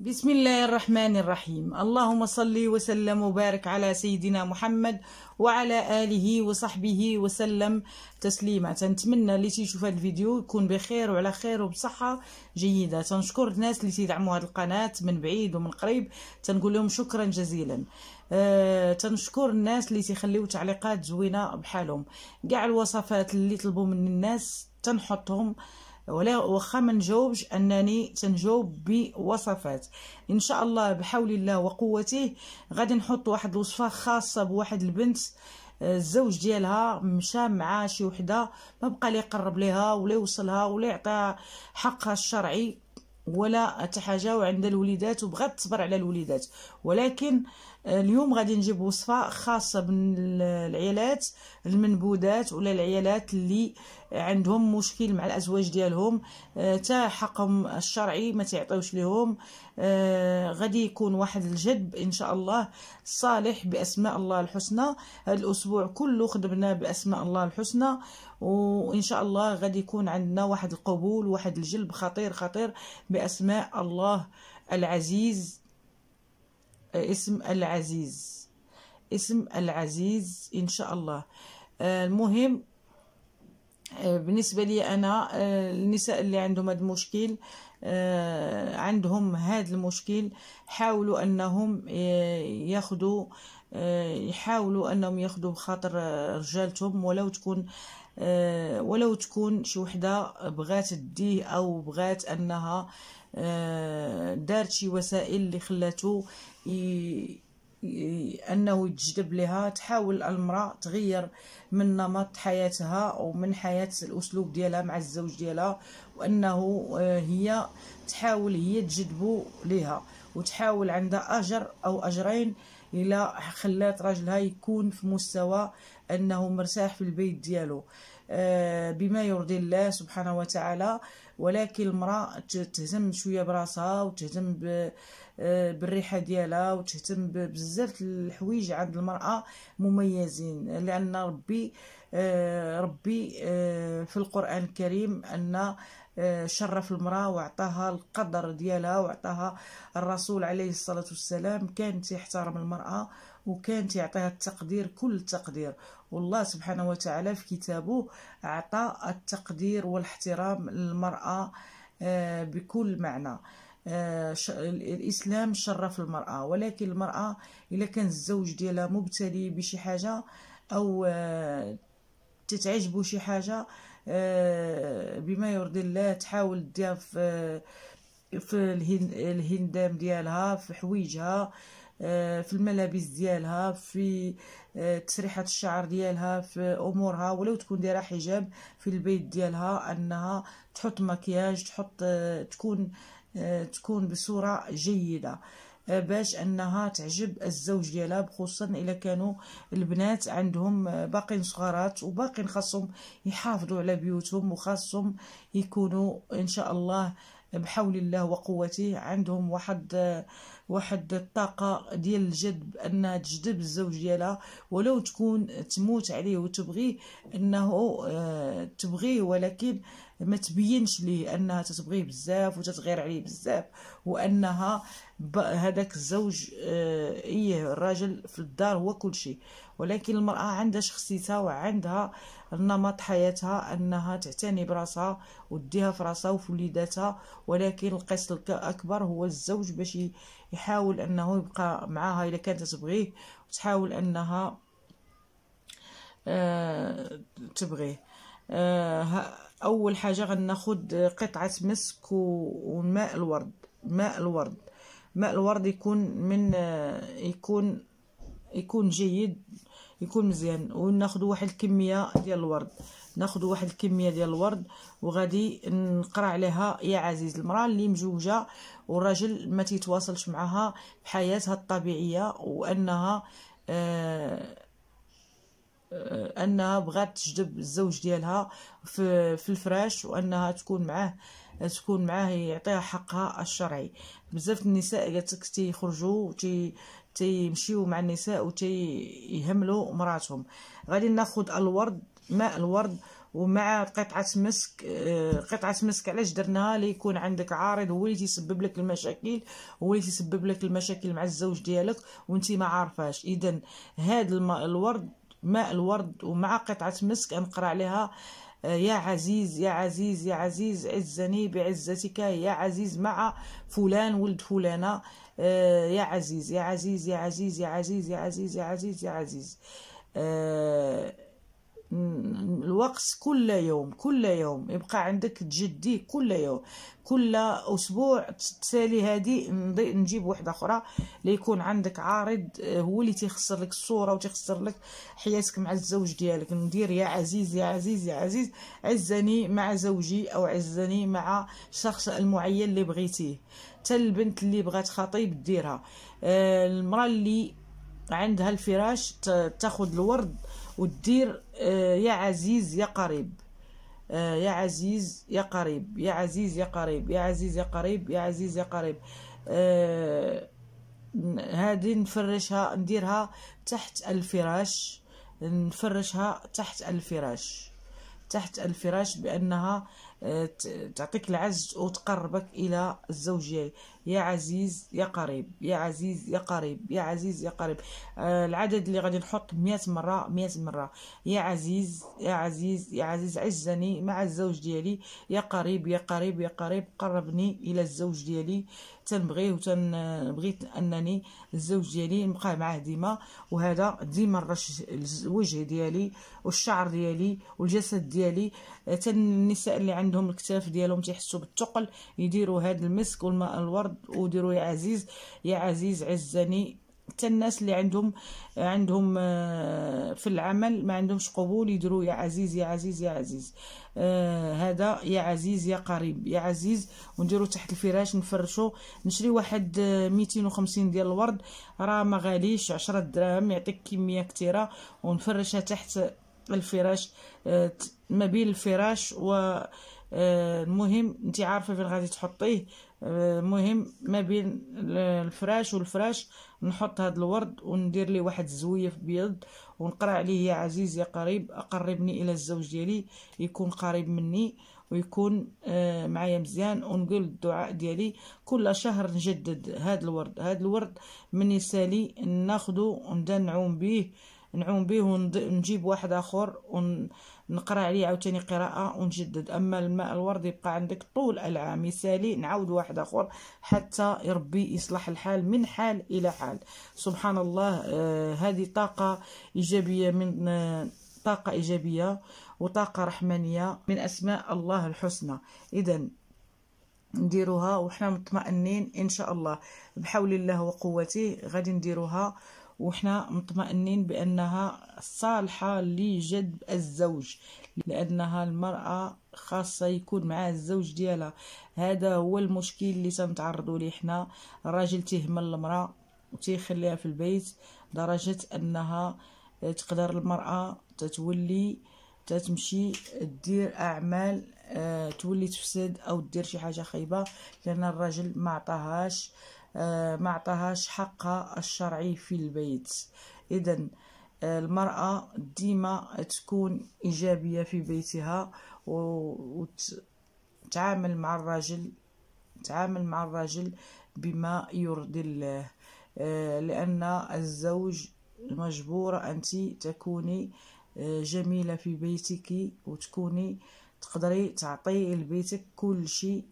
بسم الله الرحمن الرحيم اللهم صل وسلم وبارك على سيدنا محمد وعلى آله وصحبه وسلم تسليما تنتمنى اللي تيشوف هذا الفيديو يكون بخير وعلى خير وبصحة جيدة تنشكر الناس اللي تيدعموا هذه القناة من بعيد ومن قريب تنقول لهم شكرا جزيلا أه تنشكر الناس اللي تيخليو تعليقات زوينة بحالهم كاع الوصفات اللي طلبوا من الناس تنحطهم أه ولا واخا ما نجاوبش انني تنجاوب بوصفات ان شاء الله بحول الله وقوته غادي نحط واحد الوصفه خاصه بواحد البنت آه، الزوج ديالها مشى مع شي وحده ما بقى لي يقرب ليها ولا يوصلها ولا يعطيها حقها الشرعي ولا حتى حاجه وعندها الوليدات وبغات تصبر على الوليدات ولكن اليوم غادي نجيب وصفه خاصه بالعيالات المنبودات ولا العيالات اللي عندهم مشكل مع الازواج ديالهم حتى آه، حقهم الشرعي ما تعطيوش لهم آه، غادي يكون واحد الجدب ان شاء الله صالح باسماء الله الحسنى هذا الاسبوع كله خدمنا باسماء الله الحسنى وان شاء الله غادي يكون عندنا واحد القبول واحد الجلب خطير خطير باسماء الله العزيز اسم العزيز اسم العزيز إن شاء الله آه، المهم آه، بالنسبة لي أنا آه، النساء اللي عندهم هذا المشكل عندهم هذا المشكل حاولوا أنهم ياخذوا يحاولوا أنهم ياخذوا بخاطر رجالتهم ولو تكون ولو تكون شي وحده بغات تديه او بغات انها دارت شي وسائل اللي خلاتو انه يتجذب لها تحاول المراه تغير من نمط حياتها او من حياه الاسلوب ديالها مع الزوج ديالها وانه آه، هي تحاول هي تجذبه لها وتحاول عندها اجر او اجرين الى خلات راجلها يكون في مستوى انه مرتاح في البيت ديالو آه، بما يرضي الله سبحانه وتعالى ولكن المراه تهتم شويه براسها وتهتم آه، بالريحه ديالها وتهتم بزاف الحوايج عند المراه مميزين لان ربي آه، ربي في القران الكريم ان آه، شرف المراه وعطاها القدر ديالها وعطاها الرسول عليه الصلاه والسلام كان تيحترم المراه وكان تيعطيها التقدير كل التقدير والله سبحانه وتعالى في كتابه عطى التقدير والاحترام للمراه آه، بكل معنى آه، الاسلام شرف المراه ولكن المراه الا كان الزوج ديالها مبتلي بشي حاجه او تتعجبو شي حاجه آه، بما يرضي الله تحاول ديها في في الهندام ديالها في حويجها آه، في الملابس ديالها في آه، تسريحه الشعر ديالها في امورها ولو تكون دايره حجاب في البيت ديالها انها تحط مكياج تحط تكون تكون بصوره جيده آه، باش انها تعجب الزوج ديالها بخصوصا الا كانوا البنات عندهم آه، باقين صغارات وباقين خاصهم يحافظوا على بيوتهم وخاصهم يكونوا ان شاء الله بحول الله وقوته عندهم واحد آه، واحد الطاقة ديال الجذب أنها تجذب الزوج ديالها ولو تكون تموت عليه وتبغيه أنه تبغيه ولكن ما تبينش ليه انها تتبغيه بزاف وتتغير عليه بزاف وانها هذاك الزوج آه، ايه الراجل في الدار هو كل شيء ولكن المراه عندها شخصيتها وعندها نمط حياتها انها تعتني براسها وديها في راسها وفي وليداتها ولكن القصد الاكبر هو الزوج باش يحاول انه يبقى معاها الا كانت تبغيه وتحاول انها أه تبغيه آه، اول حاجه غناخد قطعه مسك وماء الورد ماء الورد ماء الورد يكون من آه، يكون يكون جيد يكون مزيان وناخذ واحد الكميه ديال الورد ناخذ واحد الكميه ديال الورد وغادي نقرا عليها يا عزيز المراه اللي مزوجه والراجل ما تيتواصلش معها بحياتها الطبيعيه وانها آه انها بغات تجذب الزوج ديالها في, في الفراش وانها تكون معاه تكون معاه يعطيها حقها الشرعي بزاف النساء لك تيخرجوا تي تيمشيو مع النساء وتيهملوا مراتهم غادي ناخذ الورد ماء الورد ومع قطعه مسك آه، قطعه مسك علاش درناها اللي يكون عندك عارض هو اللي تيسبب لك المشاكل هو اللي تيسبب لك المشاكل مع الزوج ديالك وانت ما عارفاش اذا هذا الورد ماء الورد ومع قطعة مسك أنقرأ عليها آه، يا عزيز يا عزيز يا عزيز عزني بعزتك يا عزيز مع فلان ولد فلانة آه، يا عزيز يا عزيز يا عزيز يا عزيز يا عزيز يا عزيز يا عزيز آه، الوقت كل يوم كل يوم يبقى عندك تجدي كل يوم كل اسبوع تسالي هذه نجيب واحده اخرى ليكون عندك عارض آه، هو اللي تيخسر لك الصوره وتيخسر لك حياتك مع الزوج ديالك ندير يا عزيز يا عزيز يا عزيز عزني مع زوجي او عزني مع الشخص المعين اللي بغيتيه حتى البنت اللي بغات خطيب ديرها آه، المراه اللي عندها الفراش تاخذ الورد ودير آه، آه، يا عزيز يا قريب يا عزيز يا قريب يا عزيز يا قريب يا عزيز يا قريب يا آه، عزيز يا قريب هذه نفرشها نديرها تحت الفراش نفرشها تحت الفراش تحت الفراش بانها آه، تعطيك العز وتقربك الى الزوج يا عزيز يا قريب يا عزيز يا قريب يا عزيز يا قريب آه العدد اللي غادي نحط 100 مره 100 مره يا عزيز يا عزيز يا عزيز عزني مع الزوج ديالي يا قريب يا قريب يا قريب قربني الى الزوج ديالي تنبغي وتنبغيت انني الزوج ديالي نبقى معاه ديما وهذا ديما الرش الوجه ديالي والشعر ديالي والجسد ديالي حتى النساء اللي عندهم الكتاف ديالهم تيحسوا بالثقل يديروا هذا المسك والماء الورد وديروا يا عزيز يا عزيز عزني حتى الناس اللي عندهم عندهم آه، في العمل ما عندهمش قبول يديروا يا عزيز يا عزيز يا عزيز آه هذا يا عزيز يا قريب يا عزيز ونديروا تحت الفراش نفرشوا نشري واحد 250 آه، ديال الورد راه ما غاليش 10 دراهم يعطيك كميه كثيره ونفرشها تحت الفراش آه ما بين الفراش و آه، المهم انت عارفه فين غادي تحطيه آه، المهم ما بين الفراش والفراش نحط هذا الورد وندير لي واحد الزويه في بيض ونقرا عليه يا عزيز يا قريب اقربني الى الزوج ديالي يكون قريب مني ويكون آه، معايا مزيان ونقول الدعاء ديالي كل شهر نجدد هذا الورد هذا الورد من يسالي ناخذه نعوم به نعوم به ونجيب واحد اخر ونقرا عليه عاوتاني قراءه ونجدد اما الماء الورد يبقى عندك طول العام يسالي نعاود واحد اخر حتى يربي يصلح الحال من حال الى حال سبحان الله آه هذه طاقه ايجابيه من آه طاقه ايجابيه وطاقه رحمانيه من اسماء الله الحسنى اذا نديروها وحنا مطمئنين ان شاء الله بحول الله وقوته غادي نديروها وحنا مطمئنين بأنها صالحة لجذب الزوج لأنها المرأة خاصة يكون مع الزوج ديالها هذا هو المشكل اللي تنتعرضوا ليه حنا الراجل تيهمل المرأة وتيخليها في البيت درجة أنها تقدر المرأة تتولي تتمشي دير أعمال آه، تولي تفسد او دير شي حاجه خايبه لان الراجل ما عطاهاش آه، ما عطاهاش حقها الشرعي في البيت اذا آه، المراه ديما تكون ايجابيه في بيتها وتتعامل مع الراجل تعامل مع الراجل بما يرضي الله لان الزوج مجبوره انت تكوني جميله في بيتك وتكوني تقدري تعطي لبيتك كل شيء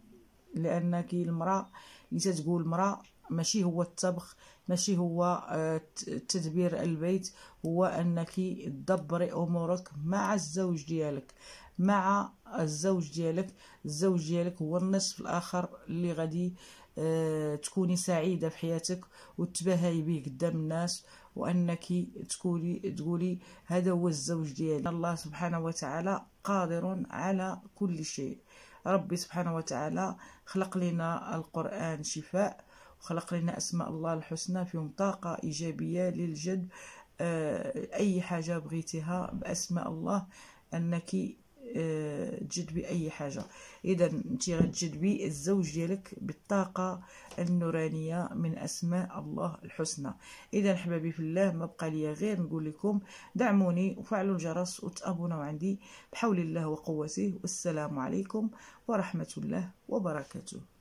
لانك المراه اللي تتقول المراه ماشي هو الطبخ ماشي هو آه، تدبير البيت هو انك تدبري امورك مع الزوج ديالك مع الزوج ديالك الزوج ديالك هو النصف الاخر اللي غادي آه، تكوني سعيده في حياتك وتباهي به قدام الناس وانك تكوني تقولي هذا هو الزوج ديالي الله سبحانه وتعالى قادر على كل شيء ربي سبحانه وتعالى خلق لنا القرآن شفاء وخلق لنا أسماء الله الحسنى فيهم طاقة إيجابية للجذب آه، أي حاجة بغيتها بأسماء الله أنك تجذبي آه، اي حاجه اذا انت غتجذبي الزوج ديالك بالطاقه النورانيه من اسماء الله الحسنى اذا حبابي في الله ما بقى لي غير نقول لكم دعموني وفعلوا الجرس وتابوناو عندي بحول الله وقوته والسلام عليكم ورحمه الله وبركاته